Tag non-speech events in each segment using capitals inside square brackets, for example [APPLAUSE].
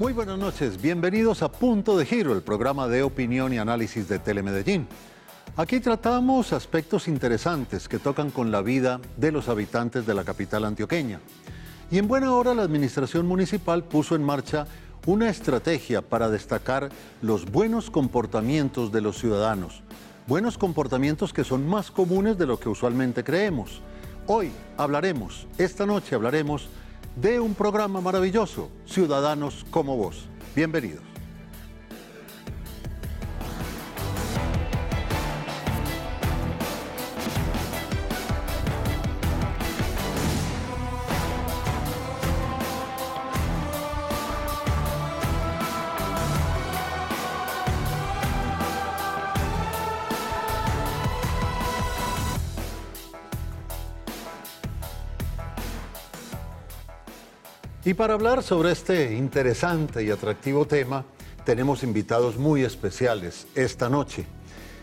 Muy buenas noches, bienvenidos a Punto de Giro, el programa de opinión y análisis de Telemedellín. Aquí tratamos aspectos interesantes que tocan con la vida de los habitantes de la capital antioqueña. Y en buena hora la administración municipal puso en marcha una estrategia para destacar los buenos comportamientos de los ciudadanos. Buenos comportamientos que son más comunes de lo que usualmente creemos. Hoy hablaremos, esta noche hablaremos de un programa maravilloso, Ciudadanos como vos. Bienvenidos. Y para hablar sobre este interesante y atractivo tema, tenemos invitados muy especiales esta noche.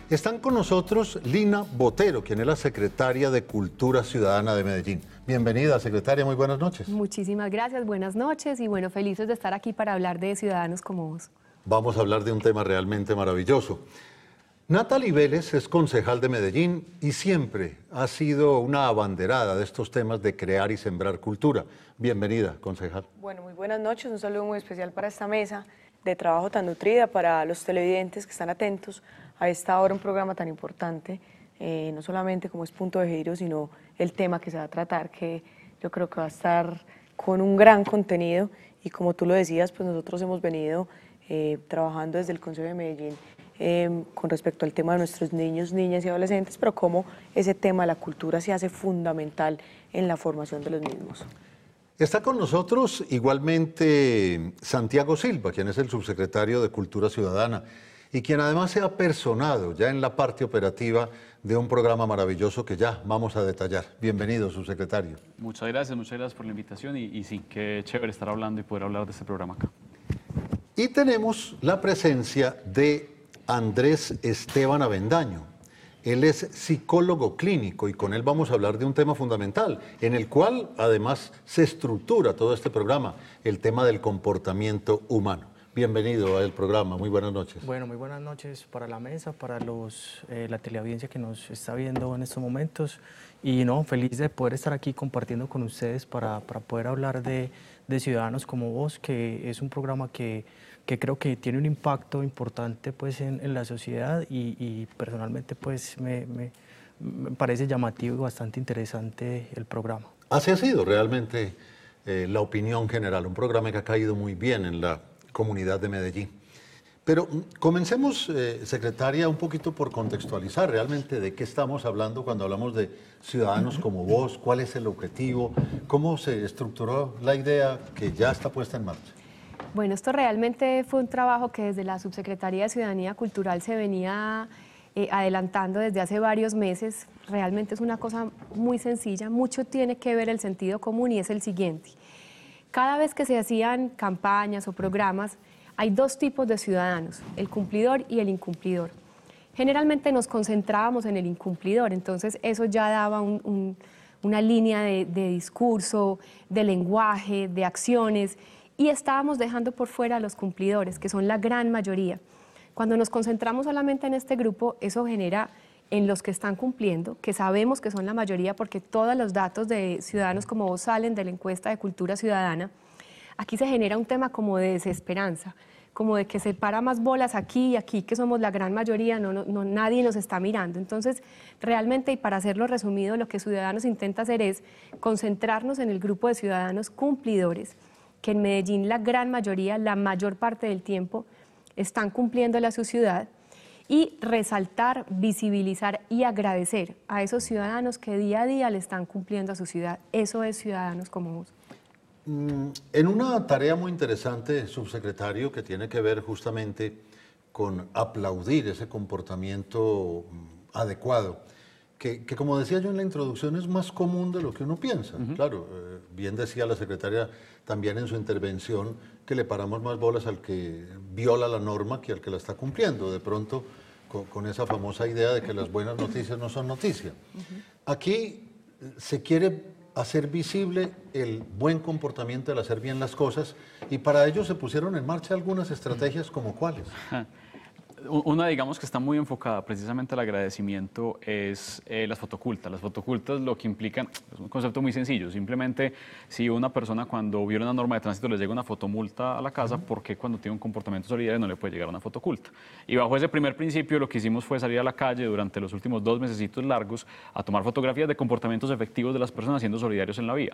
Están con nosotros Lina Botero, quien es la secretaria de Cultura Ciudadana de Medellín. Bienvenida, secretaria, muy buenas noches. Muchísimas gracias, buenas noches y bueno, felices de estar aquí para hablar de ciudadanos como vos. Vamos a hablar de un tema realmente maravilloso. Natalie Vélez es concejal de Medellín y siempre ha sido una abanderada de estos temas de crear y sembrar cultura. Bienvenida, concejal. Bueno, muy buenas noches, un saludo muy especial para esta mesa de trabajo tan nutrida, para los televidentes que están atentos a esta hora, un programa tan importante, eh, no solamente como es Punto de Giro, sino el tema que se va a tratar, que yo creo que va a estar con un gran contenido y como tú lo decías, pues nosotros hemos venido eh, trabajando desde el Consejo de Medellín Em, con respecto al tema de nuestros niños, niñas y adolescentes, pero cómo ese tema de la cultura se hace fundamental en la formación de los mismos. Está con nosotros igualmente Santiago Silva, quien es el subsecretario de Cultura Ciudadana y quien además se ha personado ya en la parte operativa de un programa maravilloso que ya vamos a detallar. Bienvenido, subsecretario. Muchas gracias, muchas gracias por la invitación y, y sí, qué chévere estar hablando y poder hablar de este programa acá. Y tenemos la presencia de Andrés Esteban Avendaño. Él es psicólogo clínico y con él vamos a hablar de un tema fundamental, en el cual además se estructura todo este programa, el tema del comportamiento humano. Bienvenido al programa, muy buenas noches. Bueno, muy buenas noches para la mesa, para los, eh, la teleaudiencia que nos está viendo en estos momentos. Y no, feliz de poder estar aquí compartiendo con ustedes para, poder hablar de, de Ciudadanos como Vos, que es un programa que que creo que tiene un impacto importante pues, en, la sociedad y, personalmente pues, me, me, parece llamativo y bastante interesante el programa. Así ha sido realmente eh, la opinión general, un programa que ha caído muy bien en la comunidad de Medellín. Pero mm, comencemos, eh, secretaria, un poquito por contextualizar realmente de qué estamos hablando cuando hablamos de ciudadanos como vos, cuál es el objetivo, cómo se estructuró la idea que ya está puesta en marcha. Bueno, esto realmente fue un trabajo que desde la Subsecretaría de Ciudadanía Cultural se venía eh, adelantando desde hace varios meses. Realmente es una cosa muy sencilla, mucho tiene que ver el sentido común y es el siguiente. Cada vez que se hacían campañas o programas, hay dos tipos de ciudadanos, el cumplidor y el incumplidor. Generalmente nos concentrábamos en el incumplidor, entonces eso ya daba una línea de discurso, de lenguaje, de acciones y estábamos dejando por fuera a los cumplidores, que son la gran mayoría. Cuando nos concentramos solamente en este grupo, eso genera en los que están cumpliendo, que sabemos que son la mayoría porque todos los datos de ciudadanos como vos salen de la encuesta de cultura ciudadana, aquí se genera un tema como de desesperanza, como de que se para más bolas aquí y aquí, que somos la gran mayoría, no, nadie nos está mirando. Entonces, realmente, y para hacerlo resumido, lo que Ciudadanos intenta hacer es concentrarnos en el grupo de ciudadanos cumplidores que en Medellín la gran mayoría, la mayor parte del tiempo, están cumpliéndole a su ciudad y resaltar, visibilizar y agradecer a esos ciudadanos que día a día le están cumpliendo a su ciudad. Eso es Ciudadanos como vos. Mm, en una tarea muy interesante, subsecretario, que tiene que ver justamente con aplaudir ese comportamiento mm, adecuado que, como decía yo en la introducción, es más común de lo que uno piensa. Claro, eh, bien decía la secretaria también en su intervención que le paramos más bolas al que viola la norma que al que la está cumpliendo. De pronto, con, esa famosa idea de que las buenas noticias no son noticia. Aquí eh, se quiere hacer visible el buen comportamiento, el hacer bien las cosas, y para ello se pusieron en marcha algunas estrategias como cuáles una, digamos, que está muy enfocada precisamente al agradecimiento es eh, las fotocultas. Las fotocultas lo que implican, es un concepto muy sencillo, simplemente si una persona cuando viola una norma de tránsito le llega una fotomulta a la casa, porque ¿por qué cuando tiene un comportamiento solidario no le puede llegar una fotoculta? Y bajo ese primer principio lo que hicimos fue salir a la calle durante los últimos dos meses largos a tomar fotografías de comportamientos efectivos de las personas siendo solidarios en la vía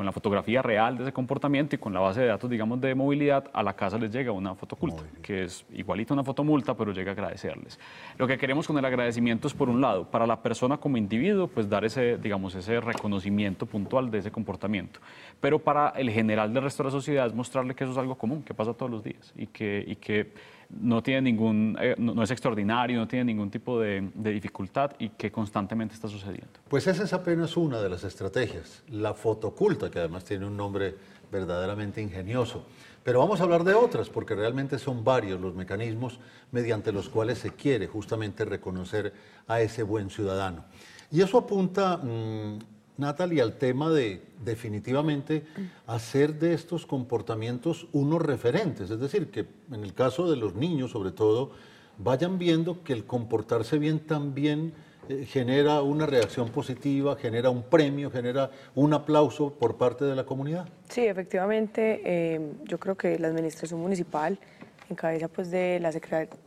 con la fotografía real de ese comportamiento y con la base de datos, digamos, de movilidad, a la casa les llega una fotoculta, que es igualita a una fotomulta, pero llega a agradecerles. Lo que queremos con el agradecimiento es, por un lado, para la persona como individuo, pues dar ese, digamos, ese reconocimiento puntual de ese comportamiento. Pero para el general del resto de la sociedad es mostrarle que eso es algo común, que pasa todos los días y que... Y que no, tiene ningún, eh, no, es extraordinario, no tiene ningún tipo de, dificultad y que constantemente está sucediendo. Pues esa es apenas una de las estrategias, la fotoculta, que además tiene un nombre verdaderamente ingenioso. Pero vamos a hablar de otras, porque realmente son varios los mecanismos mediante los cuales se quiere justamente reconocer a ese buen ciudadano. Y eso apunta mm, y al tema de definitivamente hacer de estos comportamientos unos referentes, es decir, que en el caso de los niños sobre todo, vayan viendo que el comportarse bien también eh, genera una reacción positiva, genera un premio, genera un aplauso por parte de la comunidad. Sí, efectivamente, em, yo creo que la administración municipal, en cabeza pues, de la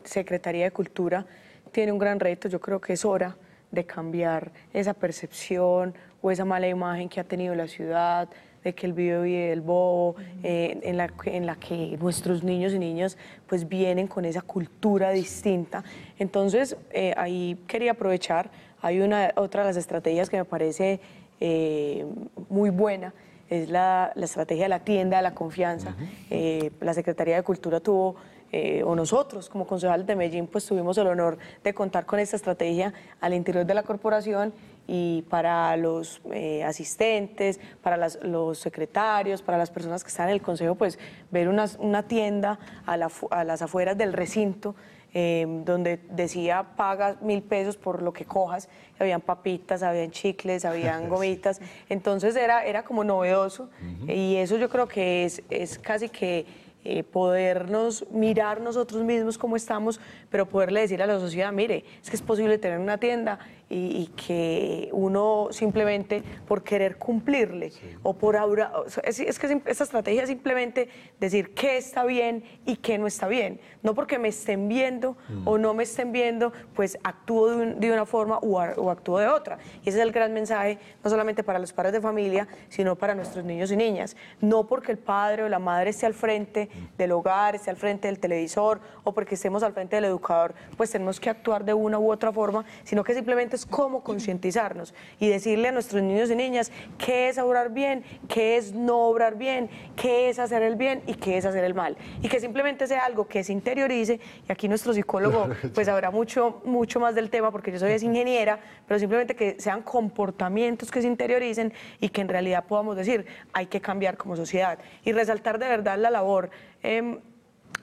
Secretaría de Cultura, tiene un gran reto, yo creo que es hora de cambiar esa percepción o esa mala imagen que ha tenido la ciudad, de que el vive vive del bobo, eh, en, la, en, la, que nuestros niños y niñas pues vienen con esa cultura distinta. Entonces, eh, ahí quería aprovechar, hay una, otra de las estrategias que me parece eh, muy buena, es la, la, estrategia de la tienda de la confianza. la Secretaría de Cultura tuvo o nosotros como concejales de Medellín, pues tuvimos el honor de contar con esta estrategia al interior de la corporación y para los eh, asistentes, para los secretarios, para las personas que están en el consejo, pues ver una, tienda a, las afueras del recinto. Em, donde decía pagas mil pesos por lo que cojas, habían papitas, habían chicles, [LAUGHS] habían gomitas, entonces era, era como novedoso y eso yo creo que es, es casi que eh, podernos mirar nosotros mismos cómo estamos, pero poderle decir a la sociedad, mire, es que es posible tener una tienda y, que uno simplemente por querer cumplirle o por ahora, es, que esta estrategia es simplemente decir qué está bien y qué no está bien, no porque me estén viendo mm. o no me estén viendo, pues actúo de, una forma o, o, actúo de otra. Y ese es el gran mensaje, no solamente para los padres de familia, sino para nuestros niños y niñas. No porque el padre o la madre esté al frente del hogar, esté al frente del televisor o porque estemos al frente del educador, pues tenemos que actuar de una u otra forma, sino que simplemente es cómo concientizarnos y decirle a nuestros niños y niñas qué es obrar bien, qué es no obrar bien, qué es hacer el bien y qué es hacer el mal. Y que simplemente sea algo que se interiorice y aquí nuestro psicólogo [LAUGHS] pues habrá mucho, mucho más del tema porque yo soy es ingeniera, pero simplemente que sean comportamientos que se interioricen y que en realidad podamos decir hay que cambiar como sociedad y resaltar de verdad la labor Em,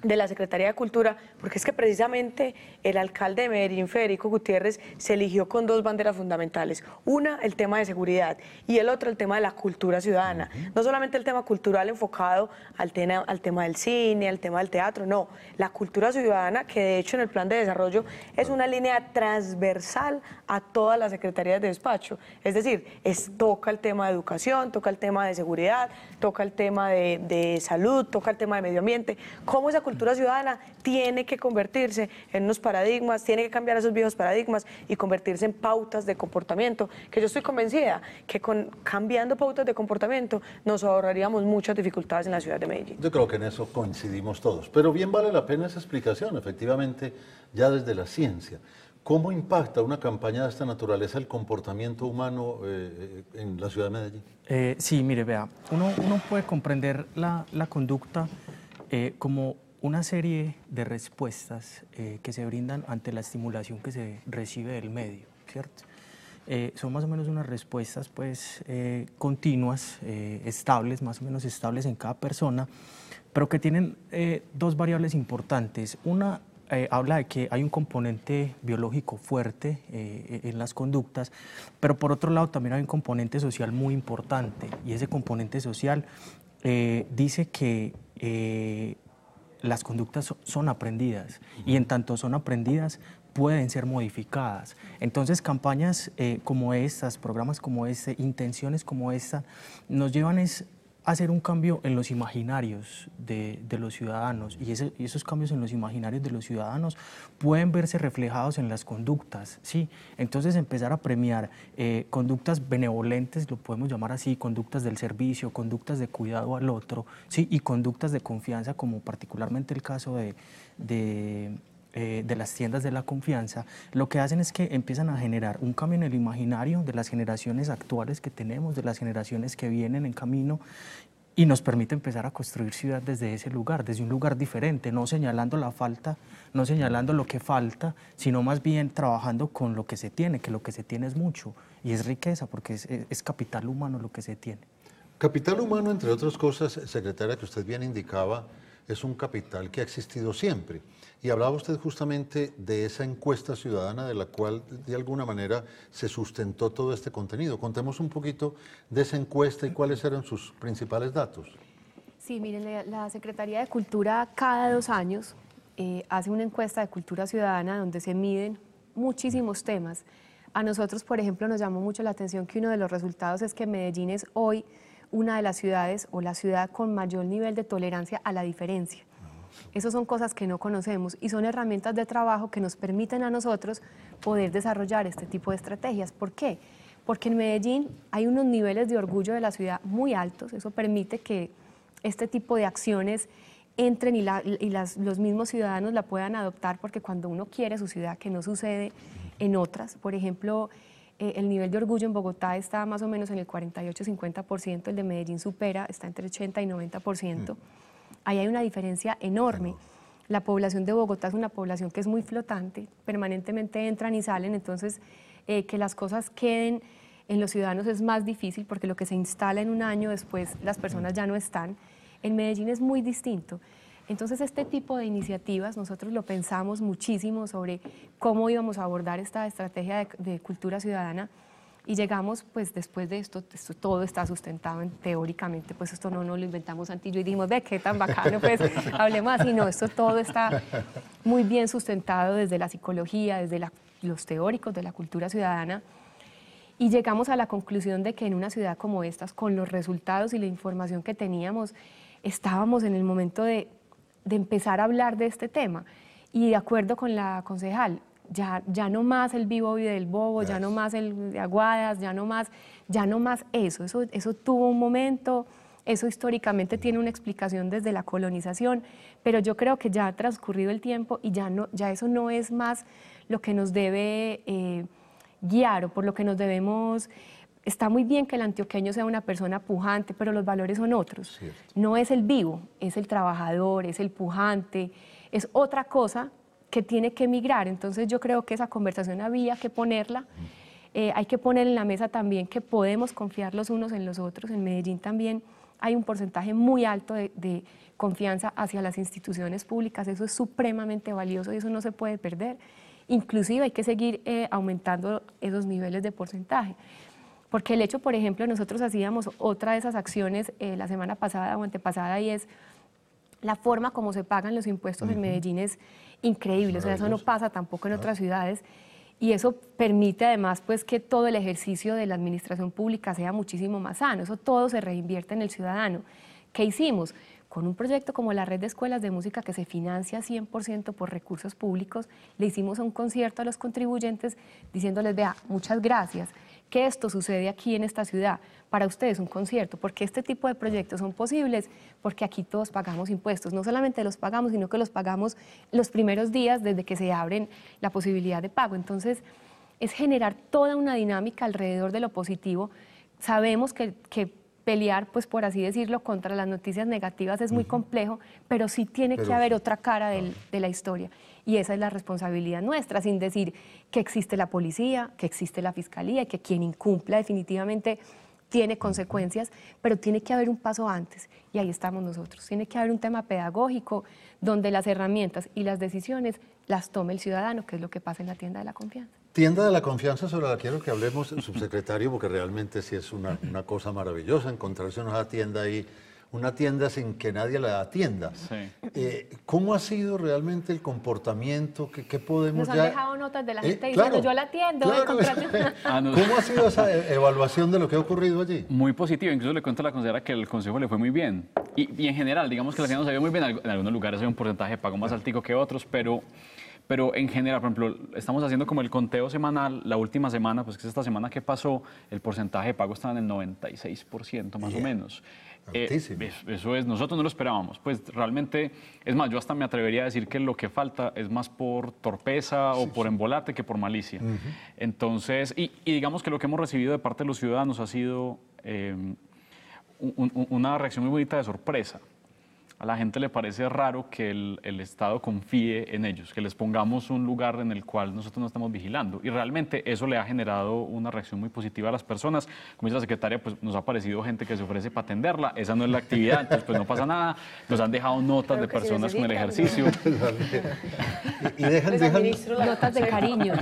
de la Secretaría de Cultura, porque es que precisamente el alcalde de Medellín, Federico Gutiérrez, se eligió con dos banderas fundamentales. Una, el tema de seguridad y el otro, el tema de la cultura ciudadana. No solamente el tema cultural enfocado al, tema, al tema del cine, al tema del teatro, no. La cultura ciudadana, que de hecho en el plan de desarrollo es una línea transversal a todas las secretarías de despacho. Es decir, es, toca el tema de educación, toca el tema de seguridad, toca el tema de, de salud, toca el tema de medio ambiente. ¿Cómo esa cultura ciudadana tiene que convertirse en unos paradigmas, tiene que cambiar esos viejos paradigmas y convertirse en pautas de comportamiento, que yo estoy convencida que con, cambiando pautas de comportamiento nos ahorraríamos muchas dificultades en la ciudad de Medellín. Yo creo que en eso coincidimos todos, pero bien vale la pena esa explicación, efectivamente, ya desde la ciencia. ¿Cómo impacta una campaña de esta naturaleza el comportamiento humano eh, en la ciudad de Medellín? Eh, sí, mire, vea, uno, uno puede comprender la, conducta eh, como una serie de respuestas eh, que se brindan ante la estimulación que se recibe del medio, ¿cierto? Eh, son más o menos unas respuestas pues eh, continuas, estables, más o menos estables en cada persona, pero que tienen dos variables importantes. Una habla de que hay un componente biológico fuerte e-, en las conductas, pero por otro lado también hay un componente social muy importante y ese componente social dice que las conductas son aprendidas y en tanto son aprendidas pueden ser modificadas. Entonces campañas eh, como estas, programas como este, intenciones como esta, nos llevan hacer un cambio en los imaginarios de, los ciudadanos y, esos cambios en los imaginarios de los ciudadanos pueden verse reflejados en las conductas, ¿sí? Entonces empezar a premiar eh, conductas benevolentes, lo podemos llamar así, conductas del servicio, conductas de cuidado al otro, ¿sí? Y conductas de confianza, como particularmente el caso de eh, de las tiendas de la confianza, lo que hacen es que empiezan a generar un cambio en el imaginario de las generaciones actuales que tenemos, de las generaciones que vienen en camino y nos permite empezar a construir ciudad desde ese lugar, desde un lugar diferente, no señalando la falta, no señalando lo que falta, sino más bien trabajando con lo que se tiene, que lo que se tiene es mucho y es riqueza porque es capital humano lo que se tiene. Capital humano, entre otras cosas, secretaria, que usted bien indicaba, es un capital que ha existido siempre. Y hablaba usted justamente de esa encuesta ciudadana de la cual de alguna manera se sustentó todo este contenido. Contemos un poquito de esa encuesta y cuáles eran sus principales datos. Sí, miren, la Secretaría de Cultura cada dos años eh, hace una encuesta de cultura ciudadana donde se miden muchísimos temas. A nosotros, por ejemplo, nos llamó mucho la atención que uno de los resultados es que Medellín es hoy una de las ciudades o la ciudad con mayor nivel de tolerancia a la diferencia. Esas son cosas que no conocemos y son herramientas de trabajo que nos permiten a nosotros poder desarrollar este tipo de estrategias. ¿Por qué? Porque en Medellín hay unos niveles de orgullo de la ciudad muy altos. Eso permite que este tipo de acciones entren y, los mismos ciudadanos la puedan adoptar porque cuando uno quiere su ciudad, que no sucede en otras, por ejemplo, eh, el nivel de orgullo en Bogotá está más o menos en el 48-50%, el de Medellín supera, está entre 80 y 90%. Mm. Ahí hay una diferencia enorme. La población de Bogotá es una población que es muy flotante, permanentemente entran y salen, entonces eh, que las cosas queden en los ciudadanos es más difícil porque lo que se instala en un año después las personas mm. ya no están. En Medellín es muy distinto. Entonces, este tipo de iniciativas, nosotros lo pensamos muchísimo sobre cómo íbamos a abordar esta estrategia de, cultura ciudadana y llegamos, pues después de esto, todo está sustentado en, teóricamente, pues esto no, no lo inventamos Antillo y dijimos, ve, qué tan bacano, pues más [LAUGHS] y no, esto todo está muy bien sustentado desde la psicología, desde los teóricos de la cultura ciudadana. Y llegamos a la conclusión de que en una ciudad como esta, con los resultados y la información que teníamos, estábamos en el momento de de empezar a hablar de este tema. Y de acuerdo con la concejal, ya, ya no más el vivo y del bobo, ya no más el de aguadas, ya no más, ya no más eso. eso. Eso tuvo un momento, eso históricamente tiene una explicación desde la colonización, pero yo creo que ya ha transcurrido el tiempo y ya, no, ya eso no es más lo que nos debe eh, guiar o por lo que nos debemos está muy bien que el antioqueño sea una persona pujante, pero los valores son otros. No es el vivo, es el trabajador, es el pujante, es otra cosa que tiene que emigrar. Entonces yo creo que esa conversación había que ponerla. Eh, hay que poner en la mesa también que podemos confiar los unos en los otros. En Medellín también hay un porcentaje muy alto de, confianza hacia las instituciones públicas. Eso es supremamente valioso y eso no se puede perder. Inclusive hay que seguir eh, aumentando esos niveles de porcentaje. Porque el hecho, por ejemplo, nosotros hacíamos otra de esas acciones eh, la semana pasada o antepasada y es la forma como se pagan los impuestos en Medellín es increíble, o sea, eso no pasa tampoco en otras ciudades y eso permite además pues que todo el ejercicio de la administración pública sea muchísimo más sano, eso todo se reinvierte en el ciudadano. ¿Qué hicimos? Con un proyecto como la Red de Escuelas de Música que se financia 100% por recursos públicos, le hicimos un concierto a los contribuyentes diciéndoles, vea, muchas gracias que esto sucede aquí en esta ciudad. Para ustedes un concierto, porque este tipo de proyectos son posibles, porque aquí todos pagamos impuestos. No solamente los pagamos, sino que los pagamos los primeros días desde que se abren la posibilidad de pago. Entonces, es generar toda una dinámica alrededor de lo positivo. Sabemos que, pelear, pues por así decirlo, contra las noticias negativas es muy complejo, pero sí tiene que haber otra cara de la historia. Y esa es la responsabilidad nuestra, sin decir que existe la policía, que existe la fiscalía y que quien incumpla definitivamente tiene consecuencias, pero tiene que haber un paso antes y ahí estamos nosotros. Tiene que haber un tema pedagógico donde las herramientas y las decisiones las tome el ciudadano, que es lo que pasa en la tienda de la confianza. Tienda de la confianza sobre la quiero que hablemos, subsecretario, porque realmente sí es una, cosa maravillosa encontrarse en una tienda ahí una tienda sin que nadie la atienda. Eh, ¿Cómo ha sido realmente el comportamiento? ¿Qué, qué podemos Nos han dejado notas de la eh, gente diciendo, yo la atiendo. [LAUGHS] Ah, ¿Cómo ha sido esa e-, evaluación de lo que ha ocurrido allí? Muy positivo. Incluso le cuento a la consejera que el consejo le fue muy bien. Y, en general, digamos que la tienda nos vio muy bien. En algunos lugares hay un porcentaje de pago más altico que otros, pero pero en general, por ejemplo, estamos haciendo como el conteo semanal, la última semana, pues que es esta semana que pasó, el porcentaje de pago estaba en el 96% más o menos. Eh, eso es, nosotros no lo esperábamos. Pues realmente, es más, yo hasta me atrevería a decir que lo que falta es más por torpeza o por embolate que por malicia. Entonces, y, digamos que lo que hemos recibido de parte de los ciudadanos ha sido eh, una reacción muy bonita de sorpresa. A la gente le parece raro que el, Estado confíe en ellos, que les pongamos un lugar en el cual nosotros no estamos vigilando. Y realmente eso le ha generado una reacción muy positiva a las personas. Como dice la secretaria, pues nos ha parecido gente que se ofrece para atenderla. Esa no es la actividad, entonces pues no pasa nada. Nos han dejado notas de personas con el ejercicio. Pues, y, dejan, notas de cariño.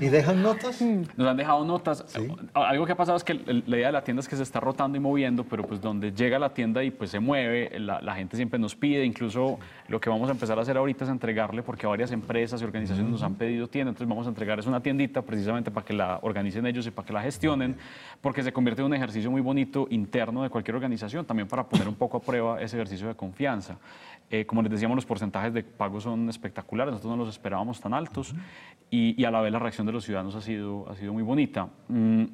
¿Y dejan notas? Nos han dejado notas. Algo que ha pasado es que la idea de la tienda es que se está rotando y moviendo, pero pues donde llega la tienda y pues se mueve, la gente siempre nos pide, incluso lo que vamos a empezar a hacer ahorita es entregarle, porque varias empresas y organizaciones nos han pedido tienda, entonces vamos a entregarles una tiendita precisamente para que la organicen ellos y para que la gestionen, porque se convierte en un ejercicio muy bonito interno de cualquier organización, también para poner un poco a prueba ese ejercicio de confianza. Eh, como les decíamos, los porcentajes de pago son espectaculares, nosotros no los esperábamos tan altos y, a la vez la reacción de los ciudadanos ha sido, ha sido muy bonita. Mm,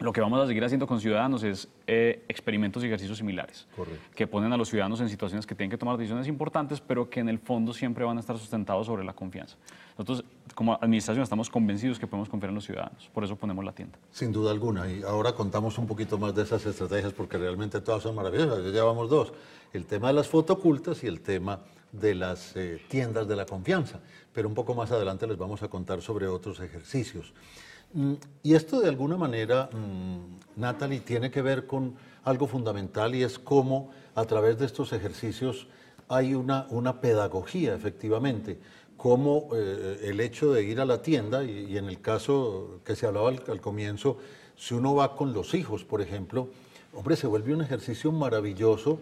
lo que vamos a seguir haciendo con ciudadanos es eh, experimentos y ejercicios similares, que ponen a los ciudadanos en situaciones que tienen que tomar decisiones importantes, pero que en el fondo siempre van a estar sustentados sobre la confianza. Nosotros, como administración, estamos convencidos que podemos confiar en los ciudadanos, por eso ponemos la tienda. Sin duda alguna, y ahora contamos un poquito más de esas estrategias, porque realmente todas son maravillosas, ya llevamos dos, el tema de las fotocultas y el tema de las eh, tiendas de la confianza, pero un poco más adelante les vamos a contar sobre otros ejercicios. Mm, y esto de alguna manera, mm, Natalie, tiene que ver con algo fundamental y es cómo a través de estos ejercicios hay una, pedagogía, efectivamente, como eh, el hecho de ir a la tienda, y, en el caso que se hablaba al, comienzo, si uno va con los hijos, por ejemplo, hombre, se vuelve un ejercicio maravilloso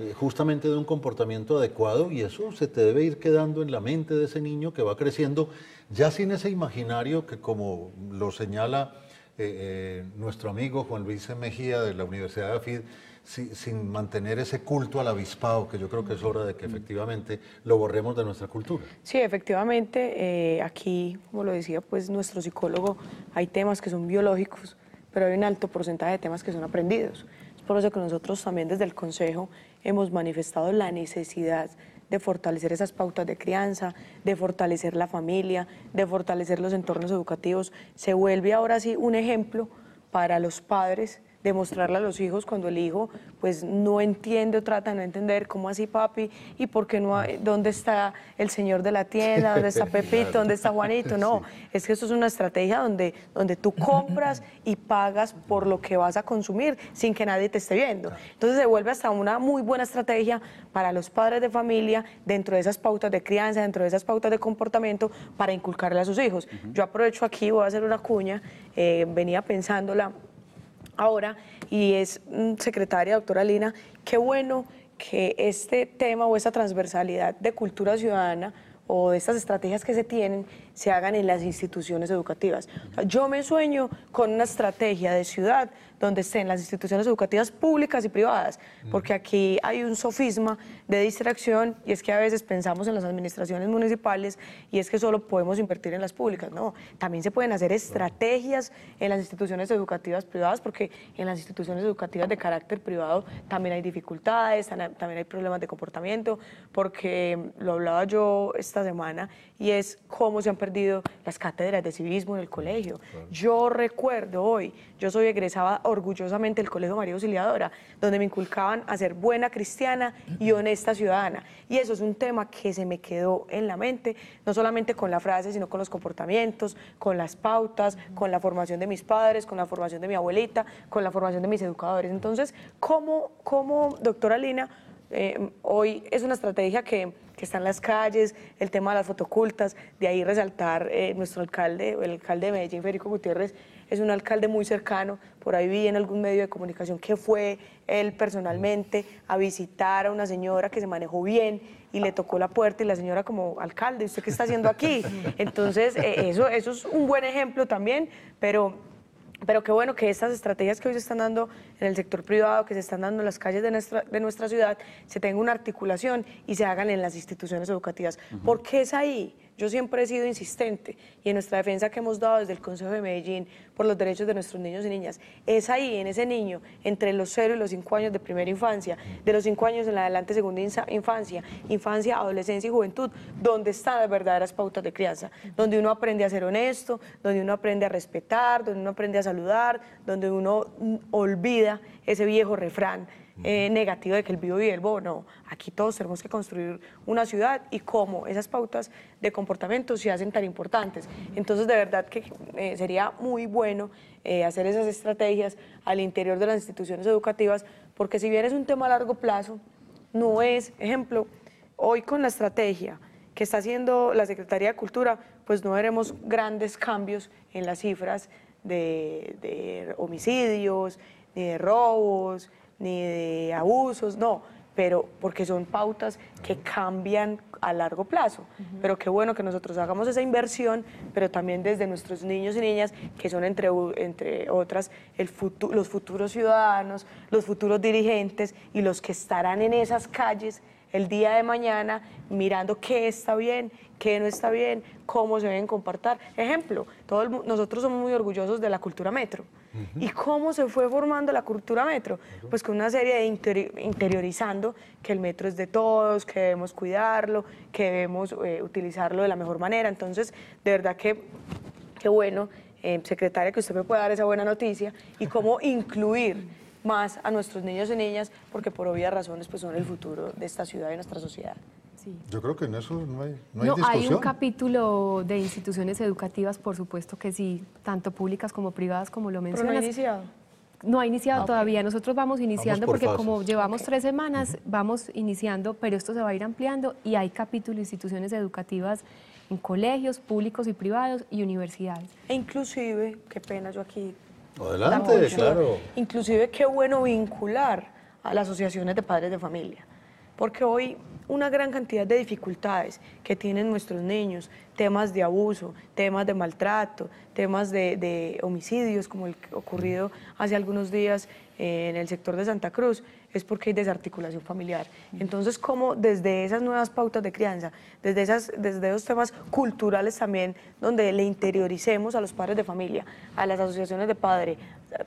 eh, justamente de un comportamiento adecuado y eso se te debe ir quedando en la mente de ese niño que va creciendo ya sin ese imaginario que como lo señala eh, eh, nuestro amigo Juan Luis Mejía de la Universidad de AFID, sin mantener ese culto al avispado, que yo creo que es hora de que efectivamente lo borremos de nuestra cultura. Sí, efectivamente, eh, aquí, como lo decía pues nuestro psicólogo, hay temas que son biológicos, pero hay un alto porcentaje de temas que son aprendidos. Es por eso que nosotros también desde el Consejo hemos manifestado la necesidad de fortalecer esas pautas de crianza, de fortalecer la familia, de fortalecer los entornos educativos, se vuelve ahora sí un ejemplo para los padres demostrarle a los hijos cuando el hijo pues no entiende o trata de no entender cómo así papi y por qué no, dónde está el señor de la tienda, dónde está [LAUGHS] Pepito, dónde está Juanito. No, es que eso es una estrategia donde, donde tú compras [LAUGHS] y pagas por lo que vas a consumir sin que nadie te esté viendo. Entonces se vuelve hasta una muy buena estrategia para los padres de familia dentro de esas pautas de crianza, dentro de esas pautas de comportamiento para inculcarle a sus hijos. Yo aprovecho aquí, voy a hacer una cuña, eh, venía pensándola ahora y es mm, secretaria, doctora Lina, qué bueno que este tema o esta transversalidad de cultura ciudadana o de estas estrategias que se tienen se hagan en las instituciones educativas. yo me sueño con una estrategia de ciudad donde estén las instituciones educativas públicas y privadas, porque aquí hay un sofisma de distracción y es que a veces pensamos en las administraciones municipales y es que solo podemos invertir en las públicas, no, también se pueden hacer estrategias en las instituciones educativas privadas porque en las instituciones educativas de carácter privado también hay dificultades, también hay problemas de comportamiento, porque lo hablaba yo esta semana y es cómo se han perdido las cátedras de civismo en el colegio. Yo recuerdo hoy, yo soy egresada orgullosamente del Colegio María Auxiliadora, donde me inculcaban a ser buena cristiana y honesta ciudadana. Y eso es un tema que se me quedó en la mente, no solamente con la frase, sino con los comportamientos, con las pautas, con la formación de mis padres, con la formación de mi abuelita, con la formación de mis educadores. Entonces, ¿cómo, cómo doctora Lina, Em, hoy es una estrategia que, está en las calles, el tema de las fotocultas, de ahí resaltar eh, nuestro alcalde, el alcalde de Medellín, Federico Gutiérrez, es un alcalde muy cercano, por ahí vi en algún medio de comunicación que fue él personalmente a visitar a una señora que se manejó bien y le tocó la puerta y la señora como alcalde, ¿usted qué está haciendo aquí? [LAUGHS] Entonces, eh, eso, eso es un buen ejemplo también, pero pero qué bueno que estas estrategias que hoy se están dando en el sector privado, que se están dando en las calles de nuestra, de nuestra ciudad, se tenga una articulación y se hagan en las instituciones educativas. Porque es ahí yo siempre he sido insistente y en nuestra defensa que hemos dado desde el Consejo de Medellín por los derechos de nuestros niños y niñas, es ahí, en ese niño, entre los 0 y los 5 años de primera infancia, de los 5 años en adelante segunda infancia, infancia, adolescencia y juventud, donde están las verdaderas pautas de crianza, donde uno aprende a ser honesto, donde uno aprende a respetar, donde uno aprende a saludar, donde uno mm, olvida ese viejo refrán eh, negativo de que el vivo y el bono. Aquí todos tenemos que construir una ciudad y cómo esas pautas de comportamiento se hacen tan importantes. Entonces, de verdad que eh, sería muy bueno eh, hacer esas estrategias al interior de las instituciones educativas, porque si bien es un tema a largo plazo, no es, ejemplo, hoy con la estrategia que está haciendo la Secretaría de Cultura, pues no veremos grandes cambios en las cifras de, de homicidios, de robos, ni de abusos, no, pero porque son pautas que cambian a largo plazo. Pero qué bueno que nosotros hagamos esa inversión, pero también desde nuestros niños y niñas, que son entre, entre otras el los futuros ciudadanos, los futuros dirigentes y los que estarán en esas calles el día de mañana mirando qué está bien, qué no está bien, cómo se deben compartir Ejemplo, todos nosotros somos muy orgullosos de la cultura metro. ¿Y cómo se fue formando la cultura metro? Pues con una serie de interiorizando que el metro es de todos, que debemos cuidarlo, que debemos eh, utilizarlo de la mejor manera. Entonces, de verdad que, qué bueno, eh, secretaria, que usted me pueda dar esa buena noticia y [LAUGHS] cómo incluir más a nuestros niños y niñas, porque por obvias razones pues son el futuro de esta ciudad y nuestra sociedad. Yo creo que en eso no hay, no, hay un capítulo de instituciones educativas, por supuesto que sí, tanto públicas como privadas, como lo mencionas. Pero no ha iniciado. No ha iniciado ah, todavía. Nosotros vamos iniciando porque como llevamos tres semanas, vamos iniciando, pero esto se va a ir ampliando y hay capítulo de instituciones educativas en colegios públicos y privados y universidades. E inclusive, qué pena yo aquí. Adelante, claro. Inclusive qué bueno vincular a las asociaciones de padres de familia, porque hoy una gran cantidad de dificultades que tienen nuestros niños, temas de abuso, temas de maltrato, temas de, homicidios como el ocurrido hace algunos días en el sector de Santa Cruz es porque hay desarticulación familiar. Entonces, cómo desde esas nuevas pautas de crianza, desde, esas, desde esos temas culturales también, donde le interioricemos a los padres de familia, a las asociaciones de, padre,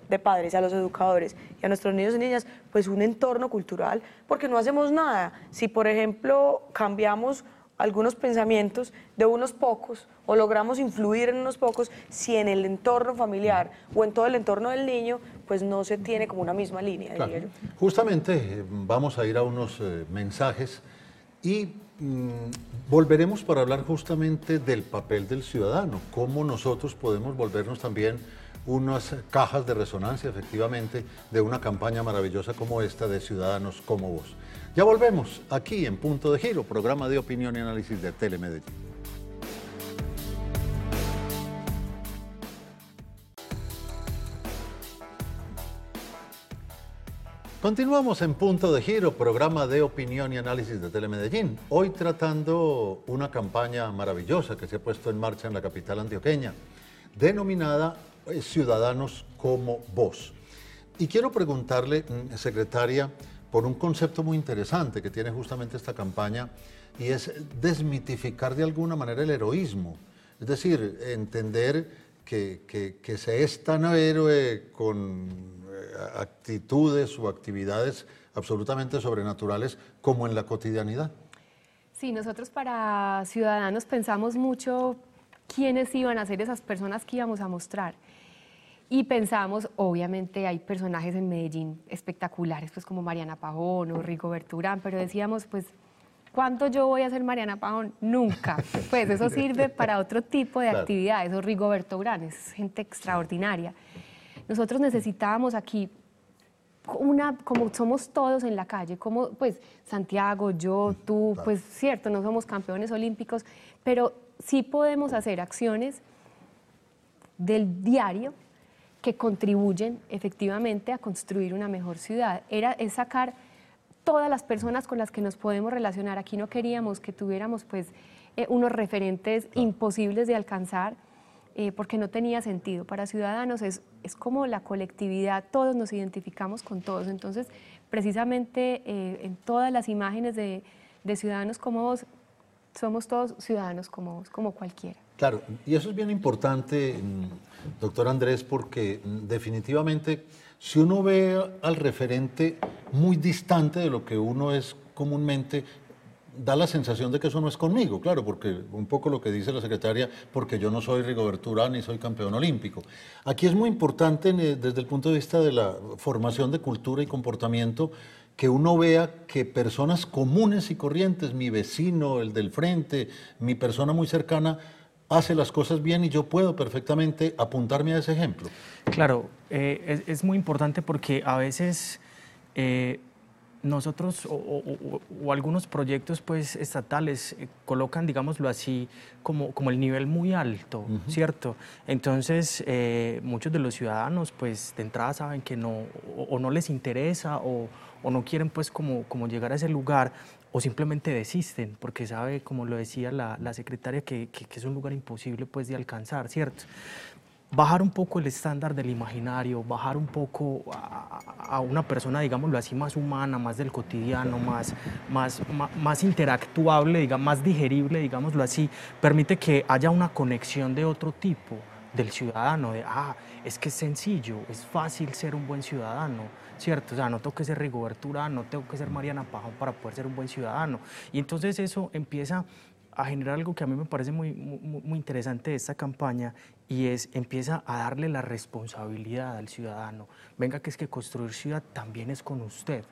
de padres, a los educadores y a nuestros niños y niñas, pues un entorno cultural, porque no hacemos nada. Si, por ejemplo, cambiamos algunos pensamientos de unos pocos o logramos influir en unos pocos, si en el entorno familiar o en todo el entorno del niño pues no se tiene como una misma línea. Justamente eh, vamos a ir a unos eh, mensajes y mm, volveremos para hablar justamente del papel del ciudadano, cómo nosotros podemos volvernos también unas cajas de resonancia efectivamente de una campaña maravillosa como esta de Ciudadanos como vos. Ya volvemos aquí en Punto de Giro, programa de opinión y análisis de Telemedicina. Continuamos en Punto de Giro, programa de opinión y análisis de Telemedellín. Hoy tratando una campaña maravillosa que se ha puesto en marcha en la capital antioqueña, denominada eh, Ciudadanos como Voz. Y quiero preguntarle, mm, secretaria, por un concepto muy interesante que tiene justamente esta campaña y es desmitificar de alguna manera el heroísmo. Es decir, entender que, que se es tan héroe con actitudes o actividades absolutamente sobrenaturales como en la cotidianidad. Sí, nosotros para Ciudadanos pensamos mucho quiénes iban a ser esas personas que íbamos a mostrar. Y pensamos, obviamente hay personajes en Medellín espectaculares, pues como Mariana Pajón o Rigoberto Berturán, pero decíamos, pues, ¿cuánto yo voy a ser Mariana Pajón? Nunca. Pues eso sirve para otro tipo de actividades, o Rigoberto Urán, es gente extraordinaria. Nosotros necesitábamos aquí una, como somos todos en la calle, como pues Santiago, yo, tú, pues cierto, no somos campeones olímpicos, pero sí podemos hacer acciones del diario que contribuyen efectivamente a construir una mejor ciudad. Era, sacar todas las personas con las que nos podemos relacionar. Aquí no queríamos que tuviéramos pues eh, unos referentes imposibles de alcanzar, eh, porque no tenía sentido. Para Ciudadanos es, como la colectividad, todos nos identificamos con todos. Entonces, precisamente eh, en todas las imágenes de, de, Ciudadanos como vos, somos todos ciudadanos como vos, como cualquiera. Claro, y eso es bien importante, mm, doctor Andrés, porque mm, definitivamente si uno ve al referente muy distante de lo que uno es comúnmente, da la sensación de que eso no es conmigo, claro, porque un poco lo que dice la secretaria, porque yo no soy Rigoberto Urán ni soy campeón olímpico. Aquí es muy importante eh, desde el punto de vista de la formación de cultura y comportamiento que uno vea que personas comunes y corrientes, mi vecino, el del frente, mi persona muy cercana, hace las cosas bien y yo puedo perfectamente apuntarme a ese ejemplo. Claro, eh, es, muy importante porque a veces... Eh, nosotros o, algunos proyectos pues estatales eh, colocan, digámoslo así, como, como el nivel muy alto, ¿cierto? Entonces, eh, muchos de los ciudadanos pues de entrada saben que no, o, no les interesa o, no quieren pues como, como llegar a ese lugar o simplemente desisten, porque sabe, como lo decía la, secretaria, que, que, es un lugar imposible pues de alcanzar, ¿cierto? bajar un poco el estándar del imaginario, bajar un poco a, una persona, digámoslo así, más humana, más del cotidiano, más, más, más interactuable, digamos, más digerible, digámoslo así, permite que haya una conexión de otro tipo del ciudadano, de, ah, es que es sencillo, es fácil ser un buen ciudadano, ¿cierto? O sea, no tengo que ser Rigoberto Urán, no tengo que ser Mariana Pajón para poder ser un buen ciudadano. Y entonces eso empieza a generar algo que a mí me parece muy, muy, muy interesante de esta campaña y es empieza a darle la responsabilidad al ciudadano. Venga, que es que construir ciudad también es con usted.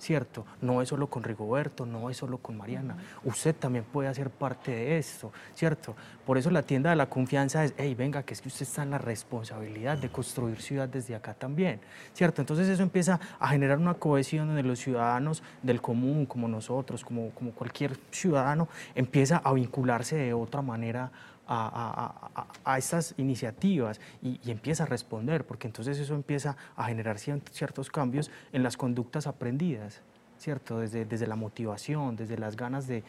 ¿cierto? No es solo con Rigoberto, no es solo con Mariana. Usted también puede hacer parte de esto, ¿cierto? Por eso la tienda de la confianza es, hey, venga, que es que usted está en la responsabilidad de construir ciudad desde acá también, ¿cierto? Entonces eso empieza a generar una cohesión donde los ciudadanos del común, como nosotros, como, como cualquier ciudadano, empieza a vincularse de otra manera a, estas iniciativas y, empieza a responder, porque entonces eso empieza a generar ciertos cambios en las conductas aprendidas. ¿Cierto? Desde, desde la motivación, desde las ganas de,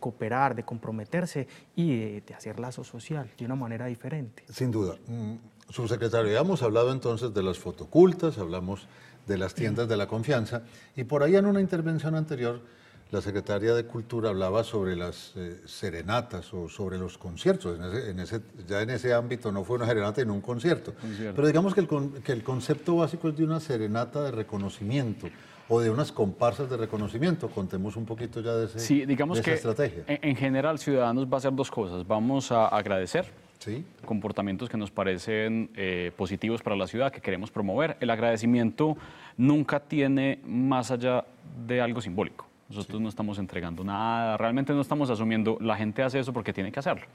cooperar, de comprometerse y de, hacer lazo social de una manera diferente. Sin duda. Mm, subsecretario, hemos hablado entonces de las fotocultas, hablamos de las tiendas de la confianza y por ahí en una intervención anterior la secretaria de Cultura hablaba sobre las eh, serenatas o sobre los conciertos. En ese, ya en ese ámbito no fue una serenata, en un concierto. Pero digamos que el, concepto básico es de una serenata de reconocimiento o de unas comparsas de reconocimiento. Contemos un poquito ya de, ese, que esa estrategia. En, general, Ciudadanos va a hacer dos cosas. Vamos a agradecer. comportamientos que nos parecen eh, positivos para la ciudad, que queremos promover. El agradecimiento nunca tiene más allá de algo simbólico. Nosotros no estamos entregando nada, realmente no estamos asumiendo, la gente hace eso porque tiene que hacerlo,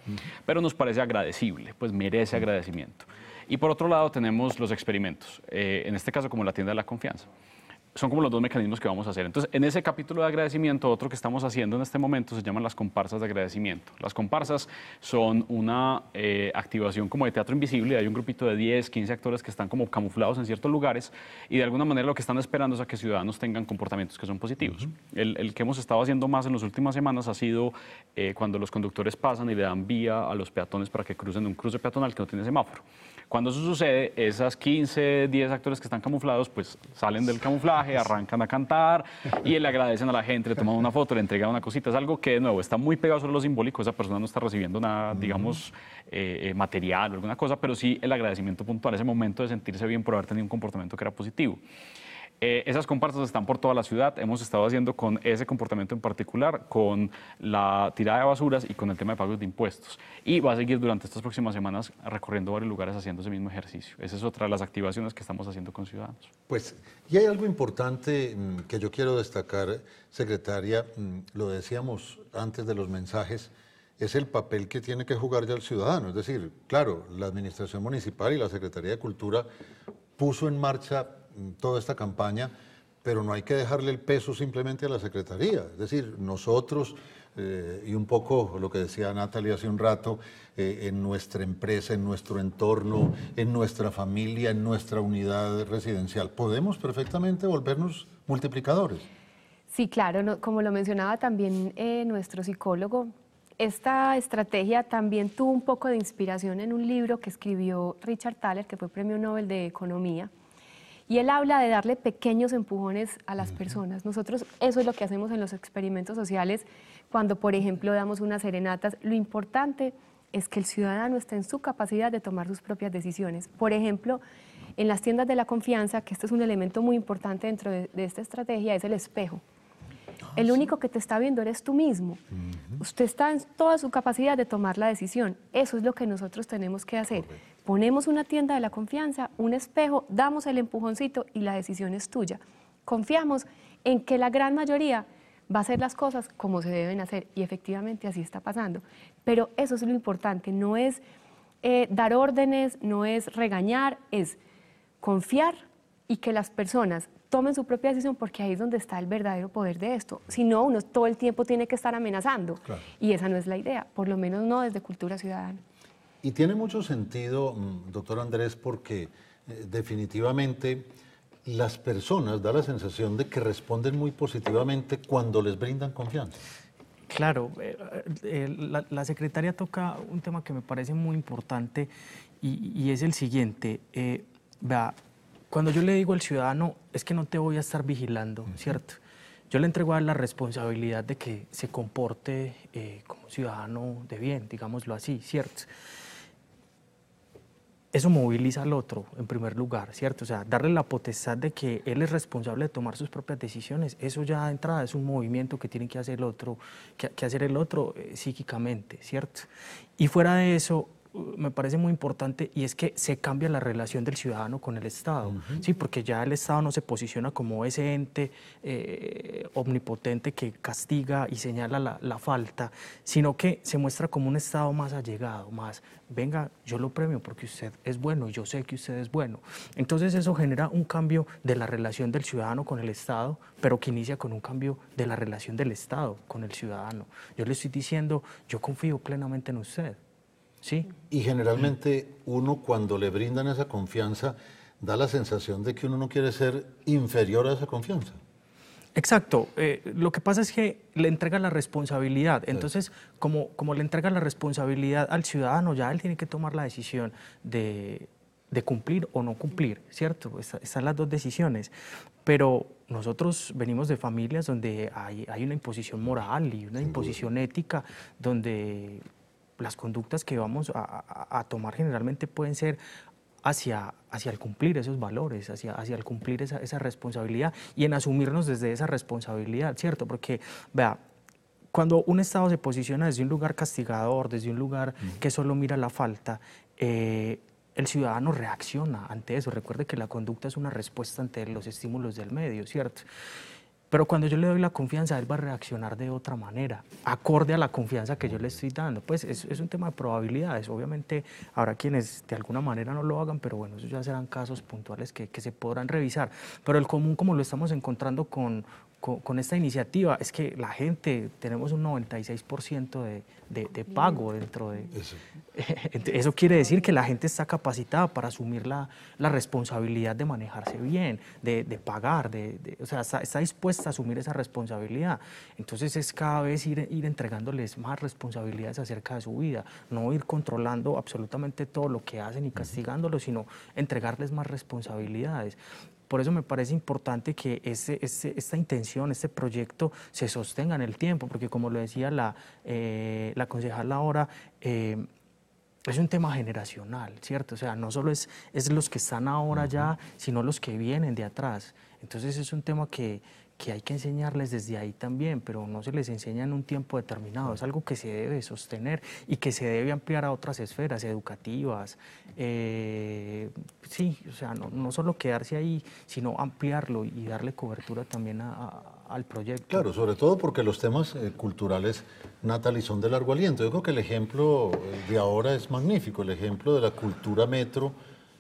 pero nos parece agradecible, pues merece agradecimiento. Y por otro lado tenemos los experimentos, eh, en este caso como la tienda de la confianza son como los dos mecanismos que vamos a hacer. Entonces, en ese capítulo de agradecimiento, otro que estamos haciendo en este momento se llaman las comparsas de agradecimiento. Las comparsas son una eh, activación como de teatro invisible. Hay un grupito de 10, 15 actores que están como camuflados en ciertos lugares y de alguna manera lo que están esperando es a que ciudadanos tengan comportamientos que son positivos. el, que hemos estado haciendo más en las últimas semanas ha sido eh, cuando los conductores pasan y le dan vía a los peatones para que crucen un cruce peatonal que no tiene semáforo. Cuando eso sucede, esas 15, 10 actores que están camuflados, pues salen del camuflaje arrancan a cantar y le agradecen a la gente, le toman una foto, le entregan una cosita. Es algo que, de nuevo, está muy pegado sobre lo simbólico. Esa persona no está recibiendo nada, digamos, eh, eh, material o alguna cosa, pero sí el agradecimiento puntual, ese momento de sentirse bien por haber tenido un comportamiento que era positivo. Eh, esas comparsas están por toda la ciudad. Hemos estado haciendo con ese comportamiento en particular, con la tirada de basuras y con el tema de pagos de impuestos. Y va a seguir durante estas próximas semanas recorriendo varios lugares haciendo ese mismo ejercicio. Esa es otra de las activaciones que estamos haciendo con ciudadanos. Pues, y hay algo importante mm, que yo quiero destacar, secretaria, mm, lo decíamos antes de los mensajes es el papel que tiene que jugar ya el ciudadano. Es decir, claro, la Administración Municipal y la Secretaría de Cultura puso en marcha Mm, toda esta campaña, pero no hay que dejarle el peso simplemente a la Secretaría. Es decir, nosotros, eh, y un poco lo que decía Natalia hace un rato, eh, en nuestra empresa, en nuestro entorno, en nuestra familia, en nuestra unidad residencial, podemos perfectamente volvernos multiplicadores. Sí, claro, como lo mencionaba también eh, nuestro psicólogo, esta estrategia también tuvo un poco de inspiración en un libro que escribió Richard Thaler, que fue premio Nobel de Economía. Y él habla de darle pequeños empujones a las personas. Nosotros eso es lo que hacemos en los experimentos sociales cuando, por ejemplo, damos unas serenatas. Lo importante es que el ciudadano esté en su capacidad de tomar sus propias decisiones. Por ejemplo, en las tiendas de la confianza, que este es un elemento muy importante dentro de, esta estrategia, es el espejo. Ah, el único que te está viendo eres tú mismo. Usted está en toda su capacidad de tomar la decisión. Eso es lo que nosotros tenemos que hacer. Ponemos una tienda de la confianza, un espejo, damos el empujoncito y la decisión es tuya. Confiamos en que la gran mayoría va a hacer las cosas como se deben hacer y efectivamente así está pasando. Pero eso es lo importante, no es eh, dar órdenes, no es regañar, es confiar y que las personas tomen su propia decisión porque ahí es donde está el verdadero poder de esto. Si no, uno todo el tiempo tiene que estar amenazando y esa no es la idea, por lo menos no desde Cultura Ciudadana. Y tiene mucho sentido, mm, doctor Andrés, porque eh, definitivamente las personas da la sensación de que responden muy positivamente cuando les brindan confianza. Claro, eh, eh, la, secretaria toca un tema que me parece muy importante y, es el siguiente. cuando yo le digo al ciudadano, es que no te voy a estar vigilando, ¿cierto? Yo le entrego a la responsabilidad de que se comporte como ciudadano de bien, digámoslo así, ¿cierto? eso moviliza al otro, en primer lugar, ¿cierto? O sea, darle la potestad de que él es responsable de tomar sus propias decisiones, eso ya de entrada es un movimiento que tiene que hacer el otro, que, hacer el otro eh, psíquicamente, ¿cierto? Y fuera de eso, me parece muy importante y es que se cambia la relación del ciudadano con el Estado, ¿sí? porque ya el Estado no se posiciona como ese ente eh, omnipotente que castiga y señala la, la, falta, sino que se muestra como un Estado más allegado, más, venga, yo lo premio porque usted es bueno, yo sé que usted es bueno. Entonces eso genera un cambio de la relación del ciudadano con el Estado, pero que inicia con un cambio de la relación del Estado con el ciudadano. Yo le estoy diciendo, yo confío plenamente en usted Sí. Y generalmente uno cuando le brindan esa confianza da la sensación de que uno no quiere ser inferior a esa confianza. Exacto. Eh, lo que pasa es que le entrega la responsabilidad. Entonces, como, como le entrega la responsabilidad al ciudadano, ya él tiene que tomar la decisión de, cumplir o no cumplir, ¿cierto? Está, pues, están las dos decisiones. Pero nosotros venimos de familias donde hay, hay una imposición moral y una imposición ética, donde las conductas que vamos a, tomar generalmente pueden ser hacia, hacia el cumplir esos valores, hacia, hacia el cumplir esa, responsabilidad y en asumirnos desde esa responsabilidad, ¿cierto? Porque, vea, cuando un Estado se posiciona desde un lugar castigador, desde un lugar que solo mira la falta, eh, el ciudadano reacciona ante eso. Recuerde que la conducta es una respuesta ante los estímulos del medio, ¿cierto? Pero cuando yo le doy la confianza, él va a reaccionar de otra manera, acorde a la confianza que yo le estoy dando. Pues es, es, un tema de probabilidades. Obviamente habrá quienes de alguna manera no lo hagan, pero bueno, esos ya serán casos puntuales que, que se podrán revisar. Pero el común, como lo estamos encontrando con, con, esta iniciativa es que la gente, tenemos un 96% de, de, de, pago dentro de... [LAUGHS] Eso. quiere decir que la gente está capacitada para asumir la, la responsabilidad de manejarse bien, de, de pagar, de, o sea, está, dispuesta a asumir esa responsabilidad. Entonces es cada vez ir, ir entregándoles más responsabilidades acerca de su vida, no ir controlando absolutamente todo lo que hacen y castigándolos, sino entregarles más responsabilidades. Por eso me parece importante que esta intención, este proyecto se sostenga en el tiempo, porque como lo decía la, eh, concejal ahora, eh, es un tema generacional, ¿cierto? O sea, no solo es, es los que están ahora ya, sino los que vienen de atrás. Entonces es un tema que, que hay que enseñarles desde ahí también, pero no se les enseña en un tiempo determinado, es algo que se debe sostener y que se debe ampliar a otras esferas educativas. Eh, sí, o sea, no, solo quedarse ahí, sino ampliarlo y darle cobertura también al proyecto. Claro, sobre todo porque los temas eh, culturales, Natalie, son de largo aliento. Yo creo que el ejemplo eh, de ahora es magnífico, el ejemplo de la cultura metro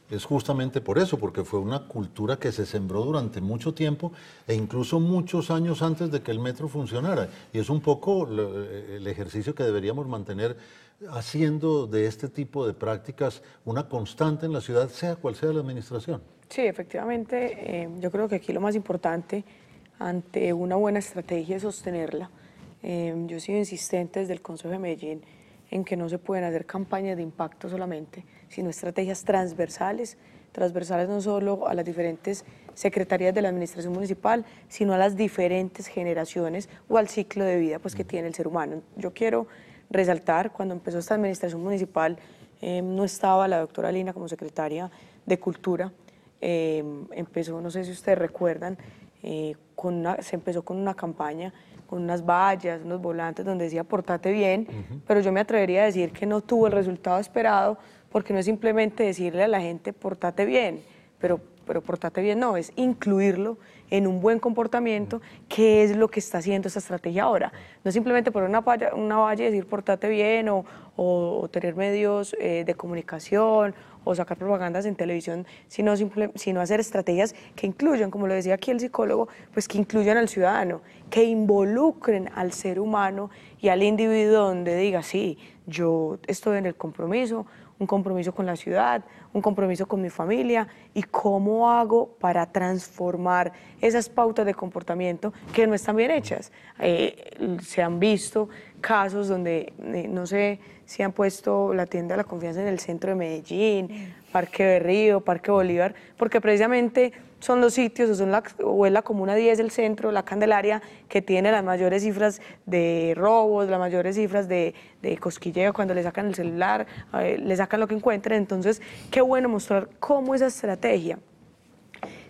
es justamente por eso, porque fue una cultura que se sembró durante mucho tiempo e incluso muchos años antes de que el metro funcionara. Y es un poco eh, el ejercicio que deberíamos mantener haciendo de este tipo de prácticas una constante en la ciudad, sea cual sea la administración. Sí, efectivamente, eh, yo creo que aquí lo más importante ante una buena estrategia es sostenerla. Eh, yo he sido insistente desde el Consejo de Medellín en que no se pueden hacer campañas de impacto solamente, sino estrategias transversales, transversales no solo a las diferentes secretarías de la administración municipal, sino a las diferentes generaciones o al ciclo de vida pues, que mm. tiene el ser humano. Yo quiero resaltar, cuando empezó esta administración municipal, em, no estaba la doctora Lina como secretaria de Cultura, em, empezó, no sé si ustedes recuerdan, eh, se empezó con una campaña con unas vallas, unos volantes donde decía portate bien, pero yo me atrevería a decir que no tuvo el resultado esperado porque no es simplemente decirle a la gente portate bien, pero, pero portate bien no, es incluirlo en un buen comportamiento, qué es lo que está haciendo esa estrategia ahora. No es simplemente poner una valla, una valla y decir portate bien o, tener medios eh, de comunicación o sacar propagandas en televisión, sino, hacer estrategias que incluyan, como lo decía aquí el psicólogo, pues que incluyan al ciudadano, que involucren al ser humano y al individuo donde diga, sí, yo estoy en el compromiso, un compromiso con la ciudad, un compromiso con mi familia y cómo hago para transformar esas pautas de comportamiento que no están bien hechas. Eh, se han visto casos donde, eh, no sé si han puesto la tienda de la confianza en el centro de Medellín, mm. Parque de Río, Parque Bolívar, porque precisamente son los sitios, o, es la Comuna 10, del centro, la Candelaria, que tiene las mayores cifras de robos, las mayores cifras de, cosquilleo cuando le sacan el celular, le sacan lo que encuentren. Entonces, qué bueno mostrar cómo esa estrategia,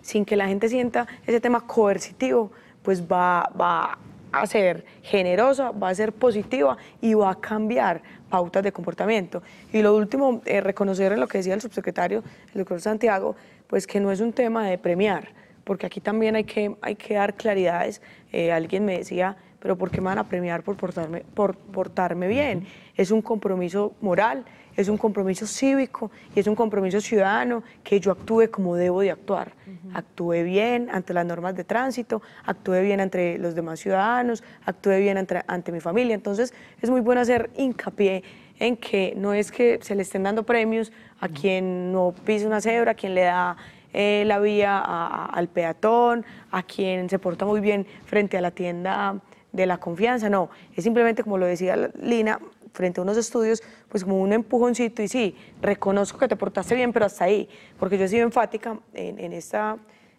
sin que la gente sienta ese tema coercitivo, pues va, va a ser generosa, va a ser positiva y va a cambiar pautas de comportamiento. Y lo último, eh, reconocer en lo que decía el subsecretario, el doctor Santiago, pues que no es un tema de premiar, porque aquí también hay que, hay que dar claridades. Eh, alguien me decía, pero ¿por qué me van a premiar por portarme, por portarme bien? Es un compromiso moral es un compromiso cívico y es un compromiso ciudadano que yo actúe como debo de actuar. Actúe bien ante las normas de tránsito, actúe bien ante los demás ciudadanos, actúe bien ante, mi familia. Entonces es muy bueno hacer hincapié en que no es que se le estén dando premios a quien no pisa una cebra, a quien le da eh, la vía al peatón, a quien se porta muy bien frente a la tienda de la confianza, no, es simplemente como lo decía Lina, frente a unos estudios, pues como un empujoncito y sí, reconozco que te portaste bien, pero hasta ahí, porque yo he sido enfática en, esta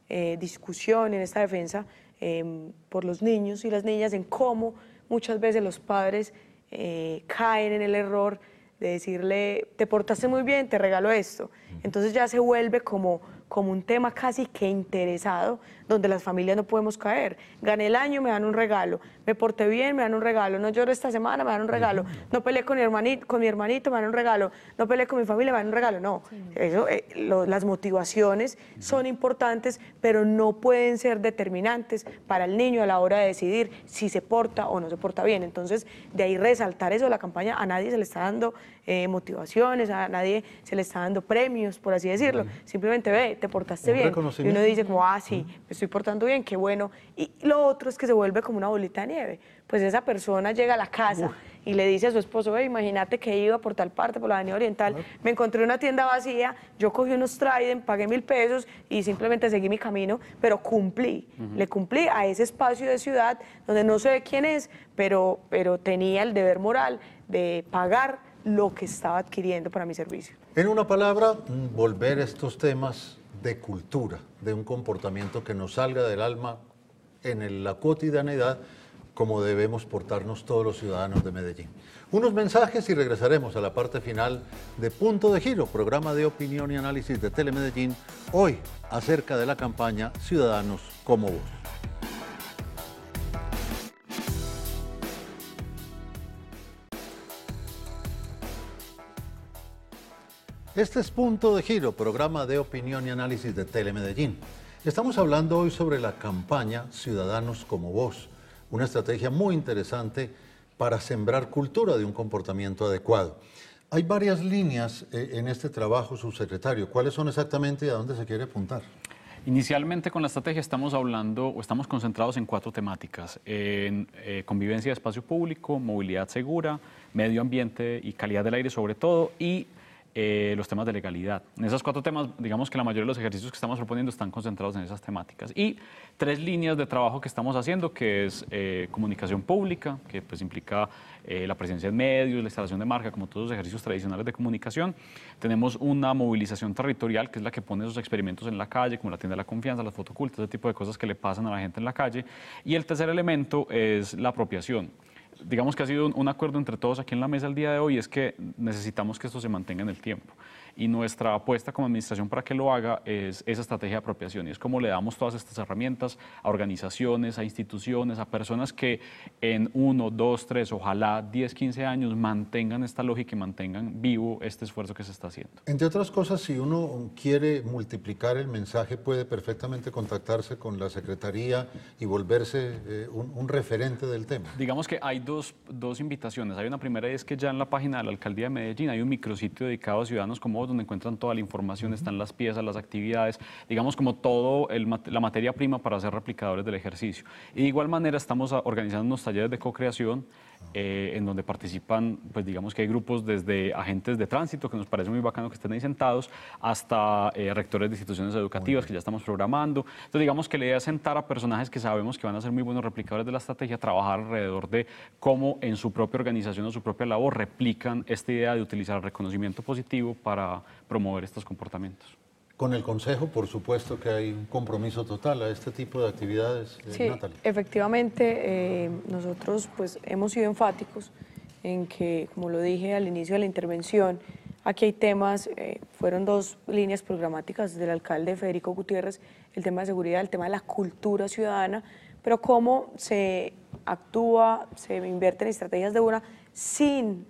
eh, discusión, en esta defensa em, por los niños y las niñas, en cómo muchas veces los padres eh, caen en el error de decirle, te portaste muy bien, te regalo esto. Entonces ya se vuelve como, como un tema casi que interesado, donde las familias no podemos caer. Gané el año, me dan un regalo. Me porté bien, me dan un regalo. No lloro esta semana, me dan un regalo. No peleé con mi hermanito, me dan un regalo. No peleé con mi familia, me dan un regalo. No, eso, eh, las motivaciones son importantes, pero no pueden ser determinantes para el niño a la hora de decidir si se porta o no se porta bien. Entonces, de ahí resaltar eso, la campaña a nadie se le está dando eh, motivaciones, a nadie se le está dando premios, por así decirlo. Simplemente ve, te portaste bien. Y uno dice como, ah, sí, pues estoy portando bien, qué bueno. Y lo otro es que se vuelve como una bolita de nieve. Pues esa persona llega a la casa y le dice a su esposo, imagínate que iba por tal parte, por la Avenida Oriental, me encontré una tienda vacía, yo cogí unos Trident, pagué mil pesos y simplemente seguí mi camino, pero cumplí, le cumplí a ese espacio de ciudad donde no sé quién es, pero, pero tenía el deber moral de pagar lo que estaba adquiriendo para mi servicio. En una palabra, mm, volver a estos temas de cultura, de un comportamiento que nos salga del alma en la cotidianidad como debemos portarnos todos los ciudadanos de Medellín. Unos mensajes y regresaremos a la parte final de Punto de Giro, programa de opinión y análisis de Telemedellín, hoy acerca de la campaña Ciudadanos como Vos. Este es Punto de Giro, programa de opinión y análisis de Telemedellín. Estamos hablando hoy sobre la campaña Ciudadanos como Vos, una estrategia muy interesante para sembrar cultura de un comportamiento adecuado. Hay varias líneas eh, en este trabajo, subsecretario. ¿Cuáles son exactamente y a dónde se quiere apuntar? Inicialmente con la estrategia estamos hablando o estamos concentrados en cuatro temáticas, en eh, convivencia de espacio público, movilidad segura, medio ambiente y calidad del aire sobre todo, y eh, los temas de legalidad. En esos cuatro temas, digamos que la mayoría de los ejercicios que estamos proponiendo están concentrados en esas temáticas. Y tres líneas de trabajo que estamos haciendo, que es eh, comunicación pública, que pues implica eh, la presencia en medios, la instalación de marca, como todos los ejercicios tradicionales de comunicación. Tenemos una movilización territorial, que es la que pone esos experimentos en la calle, como la tienda de la confianza, las fotocultas, ese tipo de cosas que le pasan a la gente en la calle. Y el tercer elemento es la apropiación digamos que ha sido un acuerdo entre todos aquí en la mesa el día de hoy, es que necesitamos que esto se mantenga en el tiempo. Y nuestra apuesta como administración para que lo haga es esa estrategia de apropiación y es como le damos todas estas herramientas a organizaciones, a instituciones, a personas que en uno, dos, tres, ojalá 10, 15 años mantengan esta lógica y mantengan vivo este esfuerzo que se está haciendo. Entre otras cosas, si uno quiere multiplicar el mensaje, puede perfectamente contactarse con la Secretaría y volverse eh, un, referente del tema. Digamos que hay dos, dos invitaciones. Hay una primera y es que ya en la página de la Alcaldía de Medellín hay un micrositio dedicado a ciudadanos como donde encuentran toda la información, están las piezas, las actividades, digamos como todo la materia prima para hacer replicadores del ejercicio. de igual manera estamos organizando unos talleres de co-creación eh, en donde participan, pues digamos que hay grupos desde agentes de tránsito, que nos parece muy bacano que estén ahí sentados, hasta eh, rectores de instituciones educativas que ya estamos programando. Entonces, digamos que la idea es sentar a personajes que sabemos que van a ser muy buenos replicadores de la estrategia, trabajar alrededor de cómo en su propia organización o su propia labor replican esta idea de utilizar el reconocimiento positivo para promover estos comportamientos. Con el Consejo, por supuesto que hay un compromiso total a este tipo de actividades, eh, sí, Efectivamente, eh, nosotros pues, hemos sido enfáticos en que, como lo dije al inicio de la intervención, aquí hay temas, eh, fueron dos líneas programáticas del alcalde Federico Gutiérrez, el tema de seguridad, el tema de la cultura ciudadana, pero cómo se actúa, se invierte en estrategias de una sin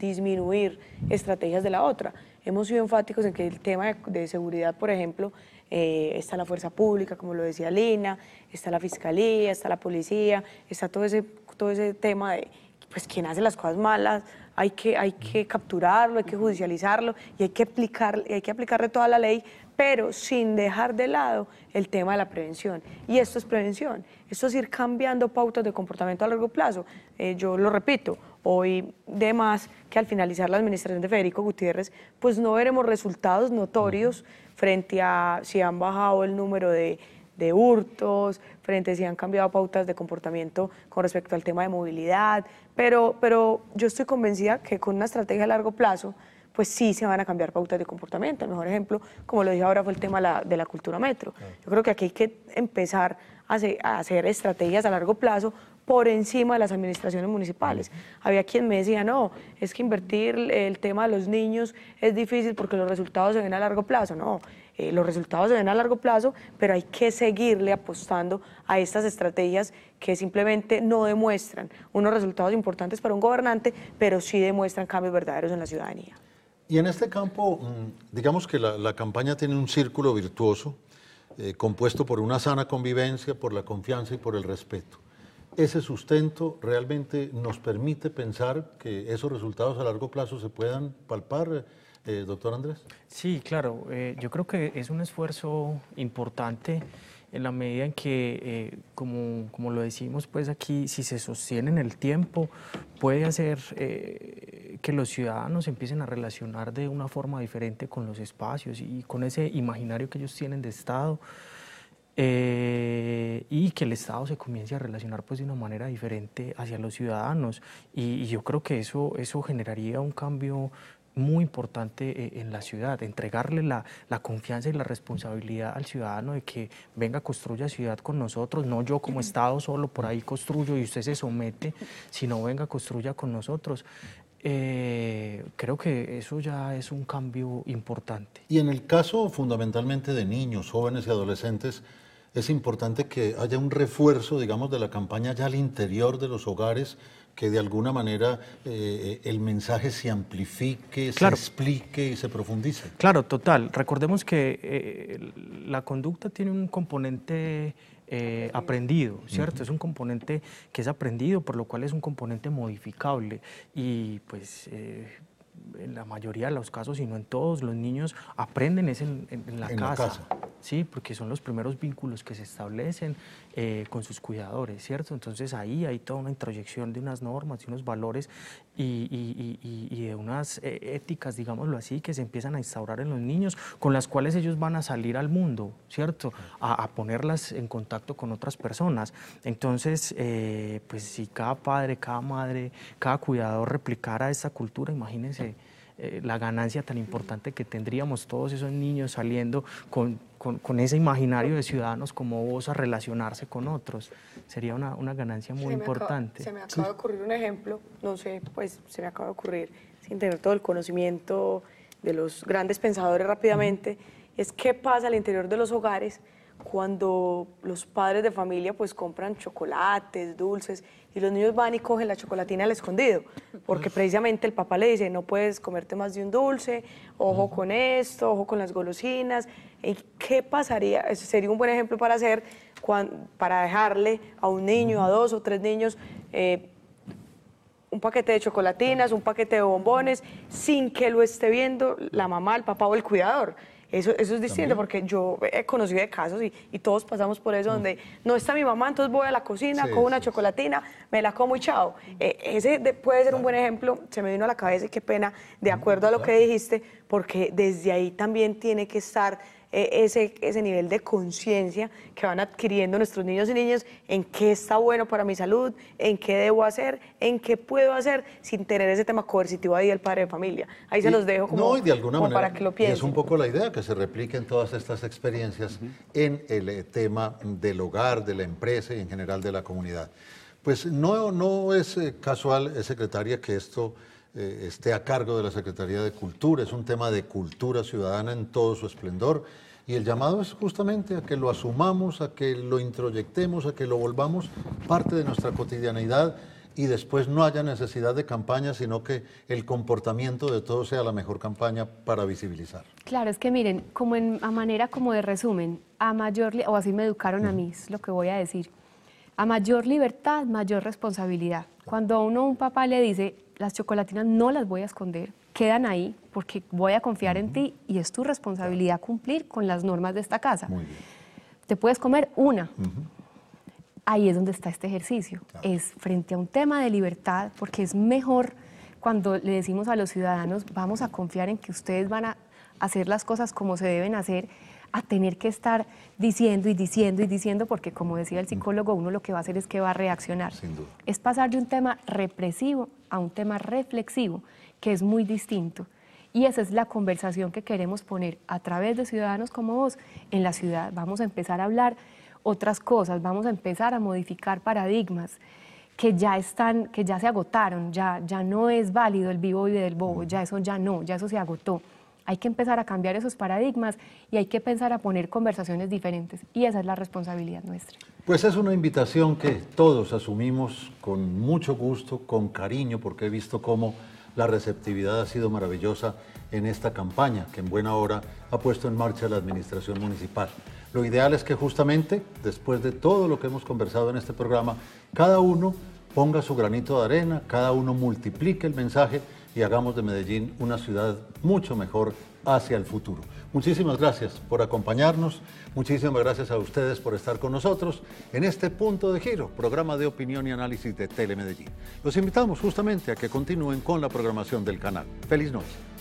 disminuir estrategias de la otra hemos sido enfáticos en que el tema de, seguridad, por ejemplo, eh, está la fuerza pública, como lo decía Lina, está la fiscalía, está la policía, está todo ese, todo ese tema de pues quien hace las cosas malas hay que, hay que capturarlo, hay que judicializarlo y hay que, aplicar, hay que aplicarle toda la ley pero sin dejar de lado el tema de la prevención. Y esto es prevención, esto es ir cambiando pautas de comportamiento a largo plazo. Eh, yo lo repito, hoy de más que al finalizar la administración de Federico Gutiérrez, pues no veremos resultados notorios frente a si han bajado el número de, hurtos, frente a si han cambiado pautas de comportamiento con respecto al tema de movilidad, pero, pero yo estoy convencida que con una estrategia a largo plazo, pues sí se van a cambiar pautas de comportamiento. El mejor ejemplo, como lo dije ahora, fue el tema de la cultura metro. Yo creo que aquí hay que empezar a, hacer estrategias a largo plazo por encima de las administraciones municipales. Había quien me decía, no, es que invertir el tema de los niños es difícil porque los resultados se ven a largo plazo. No, eh, los resultados se ven a largo plazo, pero hay que seguirle apostando a estas estrategias que simplemente no demuestran unos resultados importantes para un gobernante, pero sí demuestran cambios verdaderos en la ciudadanía. Y en este campo, mm, digamos que la, campaña tiene un círculo virtuoso eh, compuesto por una sana convivencia, por la confianza y por el respeto. Ese sustento realmente nos permite pensar que esos resultados a largo plazo se puedan palpar, eh, doctor Andrés. Sí, claro. Eh, yo creo que es un esfuerzo importante en la medida en que, eh, como, como, lo decimos, pues aquí, si se sostiene en el tiempo, puede hacer eh, que los ciudadanos empiecen a relacionar de una forma diferente con los espacios y con ese imaginario que ellos tienen de Estado. Eh, y que el Estado se comience a relacionar pues, de una manera diferente hacia los ciudadanos. Y, y yo creo que eso, eso generaría un cambio muy importante eh, en la ciudad, entregarle la, confianza y la responsabilidad al ciudadano de que venga, construya ciudad con nosotros, no yo como Estado solo por ahí construyo y usted se somete, sino venga, construya con nosotros. Eh, creo que eso ya es un cambio importante. Y en el caso fundamentalmente de niños, jóvenes y adolescentes, es importante que haya un refuerzo, digamos, de la campaña ya al interior de los hogares que de alguna manera eh, eh, el mensaje se amplifique, se explique y se profundice. Claro, total. Recordemos que eh, la conducta tiene un componente aprendido, ¿cierto? Es un componente que es aprendido, por lo cual es un componente modificable y pues en la mayoría de los casos, y no en todos, los niños aprenden es en, la, casa, ¿sí? porque son los primeros vínculos que se establecen eh, con sus cuidadores, ¿cierto? Entonces ahí hay toda una introyección de unas normas, de unos valores y, de unas eh, éticas, digámoslo así, que se empiezan a instaurar en los niños, con las cuales ellos van a salir al mundo, ¿cierto? A, ponerlas en contacto con otras personas. Entonces, eh, pues si cada padre, cada madre, cada cuidador replicara esa cultura, imagínense la ganancia tan importante que tendríamos todos esos niños saliendo con con, ese imaginario de ciudadanos como vos a relacionarse con otros. Sería una, ganancia muy importante. se me acaba de ocurrir un ejemplo, no sé, pues se me acaba de ocurrir, sin tener todo el conocimiento de los grandes pensadores rápidamente, es qué pasa al interior de los hogares cuando los padres de familia pues compran chocolates, dulces, y los niños van y cogen la chocolatina al escondido, porque precisamente el papá le dice, no puedes comerte más de un dulce, ojo con esto, ojo con las golosinas. ¿Y ¿Qué pasaría? sería un buen ejemplo para hacer, para dejarle a un niño, a dos o tres niños, eh, un paquete de chocolatinas, un paquete de bombones, sin que lo esté viendo la mamá, el papá o el cuidador eso, eso es distinto, porque yo he conocido de casos y, todos pasamos por eso, mm. donde no está mi mamá, entonces voy a la cocina, como una chocolatina, me la como y chao. Eh, ese puede ser un buen ejemplo, se me vino a la cabeza y qué pena, de mm, acuerdo a lo que dijiste, porque desde ahí también tiene que estar e, ese, ese nivel de conciencia que van adquiriendo nuestros niños y niñas en qué está bueno para mi salud, en qué debo hacer, en qué puedo hacer sin tener ese tema coercitivo ahí del padre de familia. Ahí se los dejo como, de alguna para que lo piensen. es un poco la idea que se repliquen todas estas experiencias en el eh, tema del hogar, de la empresa y en general de la comunidad. Pues no, no es eh, casual, eh, secretaria, que esto eh, esté a cargo de la Secretaría de Cultura. Es un tema de cultura ciudadana en todo su esplendor. Y el llamado es justamente a que lo asumamos, a que lo introyectemos, a que lo volvamos parte de nuestra cotidianidad y después no haya necesidad de campaña, sino que el comportamiento de todos sea la mejor campaña para visibilizar. Claro, es que miren, como a manera como de resumen, a mayor, o así me educaron a mí, es lo que voy a decir, a mayor libertad, mayor responsabilidad. Cuando a uno un papá le dice, las chocolatinas no las voy a esconder, quedan ahí porque voy a confiar en ti y es tu responsabilidad cumplir con las normas de esta casa. Te puedes comer una. Ahí es donde está este ejercicio. Es frente a un tema de libertad porque es mejor cuando le decimos a los ciudadanos, vamos a confiar en que ustedes van a hacer las cosas como se deben hacer a tener que estar diciendo y diciendo y diciendo, porque como decía el mm. psicólogo, uno lo que va a hacer es que va a reaccionar. Es pasar de un tema represivo a un tema reflexivo, que es muy distinto. Y esa es la conversación que queremos poner a través de ciudadanos como vos en la ciudad. Vamos a empezar a hablar otras cosas, vamos a empezar a modificar paradigmas que ya están, que ya se agotaron, ya, ya no es válido el vivo y del bobo, mm. ya eso ya no, ya eso se agotó. Hay que empezar a cambiar esos paradigmas y hay que pensar a poner conversaciones diferentes. Y esa es la responsabilidad nuestra. Pues es una invitación que todos asumimos con mucho gusto, con cariño, porque he visto cómo la receptividad ha sido maravillosa en esta campaña que en buena hora ha puesto en marcha la Administración Municipal. Lo ideal es que justamente, después de todo lo que hemos conversado en este programa, cada uno ponga su granito de arena, cada uno multiplique el mensaje y hagamos de Medellín una ciudad mucho mejor hacia el futuro. Muchísimas gracias por acompañarnos, muchísimas gracias a ustedes por estar con nosotros en este punto de giro, programa de opinión y análisis de Telemedellín. Los invitamos justamente a que continúen con la programación del canal. Feliz noche.